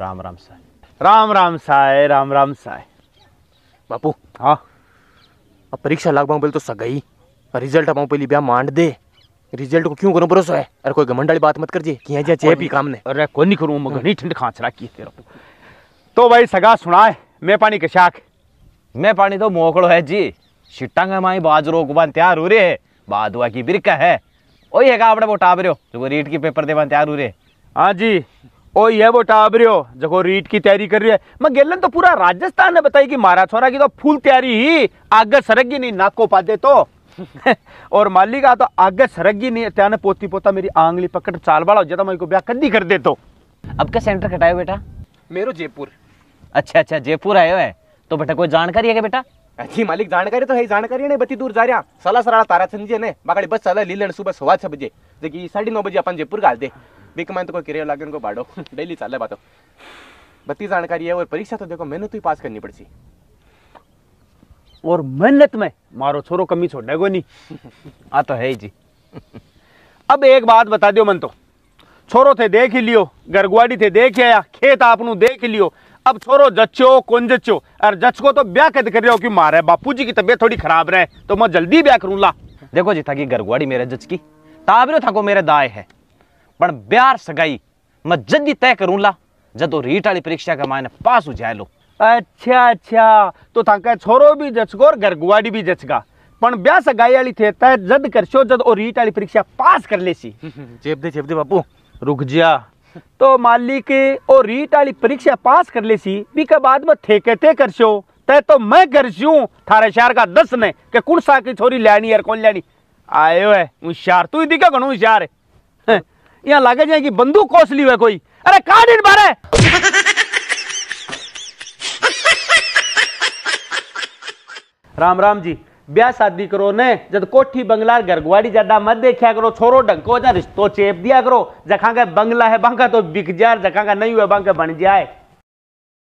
राम राम साय राम राम साय राम राम साय बापू हाँ अब परीक्षा लाग पाऊँ पहले तो सगाई रिजल्ट अब पहले ब्याह मांड दे रिजल्ट को क्यों करो भरोसा है अरे कोई घमंड वाली बात मत कर जी कि यहाँ चेप ही काम ने अरे कोई नहीं करूँ मगर नहीं ठंड खांच रखी है तेरा तो भाई सगा सुनाए मैं पानी के शाख मैं पानी तो मोकड़ो है जी शिट्टांग माई बाजरो गुबान तैयार हो रहे है बादुआ की बिरका है वही है का आपने वो टाबरियो जो रीट के पेपर देवान तैयार हो रहे हाँ जी ओ ये वो टाबरियो जगो रीट की तैयारी कर रही है मैं गेलन तो पूरा राजस्थान ने बताई कि मारा छोरा की तो फुल तैयारी ही आगे सरगी नहीं नाक को पा दे तो और माली का तो आगे सरगी नहीं त्याने पोती पोता मेरी आंगली पकड़ चाल वाला हो जाता मैं को ब्याह कदी कर दे तो अब का सेंटर कटायो बेटा मेरो जयपुर अच्छा अच्छा जयपुर आयो है तो बेटा कोई जानकारी है क्या बेटा अच्छी मालिक जानकारी तो है जानकारी नहीं बती दूर जा रहा सला सराड़ा तारा चंद ने बाकी बस चला लीलन सुबह सवा छह बजे देखिए साढ़े नौ बजे अपन जयपुर गाल दे विकमान तो कोई किरे लागे उनको बाड़ो डेली चाले बातों बत्ती जानकारी है और परीक्षा तो देखो मेहनत तो ही पास करनी पड़सी और मेहनत में मारो छोरो कमी को नहीं आ तो है जी अब एक बात बता दियो मन तो छोरो थे देख ही लियो गरगुआड़ी थे देख आया खेत आप देख लियो अब छोरो जच्चो कौन जच्चो अरे जच को तो ब्याह कद कर रहे हो कि मारे बापू जी की तबीयत थोड़ी खराब रहे तो मैं जल्दी ब्याह करूँ देखो जी था कि गरगुआड़ी मेरे जच की ताबरो था को मेरे दाए है પણ બ્યાર સગાઈ मैं जद तय करूँ ला जदो रीट वाली परीक्षा का मायने पास हो जाए लो अच्छा अच्छा तो थाका छोरो भी जचगो और गरगुवाड़ी भी जचगा पण ब्याह सगाई वाली थे तय जद करशो जद ओ रीट वाली परीक्षा पास कर लेसी जेब दे जेब दे बापू रुक जा तो मालिक ओ रीट वाली परीक्षा पास कर लेसी बी के बाद में ठेके ते करशो तय तो मैं करशू थारे शहर का दस ने के कौन सा की छोरी लेनी यार कौन लेनी आयो है होशियार तू ही दिखा घणो होशियार है यहाँ लागे जाए कि बंदूक कोस ली हुआ कोई अरे कहा दिन बारे राम राम जी ब्याह शादी करो ने जब कोठी बंगला घर गुआड़ी ज्यादा मत देखा करो छोरो डंको जा रिश्तों चेप दिया करो जखा का बंगला है बांका तो बिक जाए जखा का नहीं हुआ बांका बन जाए